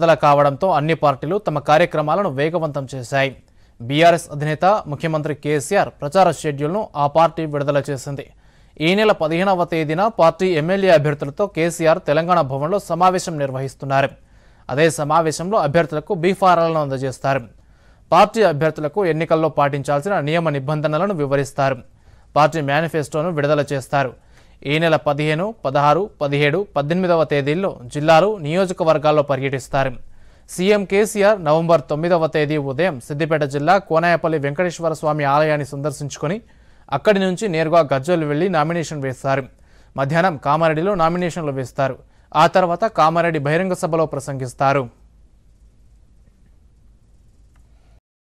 విడుదల కావడంతో అన్ని పార్టీలు తమ కార్యక్రమాలను వేగవంతం చేశాయి బీఆర్ఎస్ అధినేత ముఖ్యమంత్రి కేసీఆర్ ప్రచార షెడ్యూల్ను ఆ పార్టీ విడుదల చేసింది ఈ నెల పదిహేనవ తేదీన పార్టీ ఎమ్మెల్యే అభ్యర్థులతో కేసీఆర్ తెలంగాణ భవన్లో సమావేశం నిర్వహిస్తున్నారు అదే సమావేశంలో అభ్యర్థులకు బీఫారాలను అందజేస్తారు పార్టీ అభ్యర్థులకు ఎన్నికల్లో పాటించాల్సిన నియమ నిబంధనలను వివరిస్తారు పార్టీ మేనిఫెస్టోను విడుదల చేస్తారు ఈ నెల పదిహేను పదహారు పదిహేడు పద్దెనిమిదవ తేదీల్లో జిల్లాలు నియోజకవర్గాల్లో పర్యటిస్తారు సీఎం కేసీఆర్ నవంబర్ తొమ్మిదవ తేదీ ఉదయం సిద్దిపేట జిల్లా కోనాయపల్లి వెంకటేశ్వర స్వామి ఆలయాన్ని సందర్శించుకొని అక్కడి నుంచి నేరుగా గజ్జలు వెళ్లి నామినేషన్ వేస్తారు మధ్యాహ్నం కామారెడ్డిలో నామినేషన్లు వేస్తారు ఆ తర్వాత కామారెడ్డి బహిరంగ సభలో ప్రసంగిస్తారు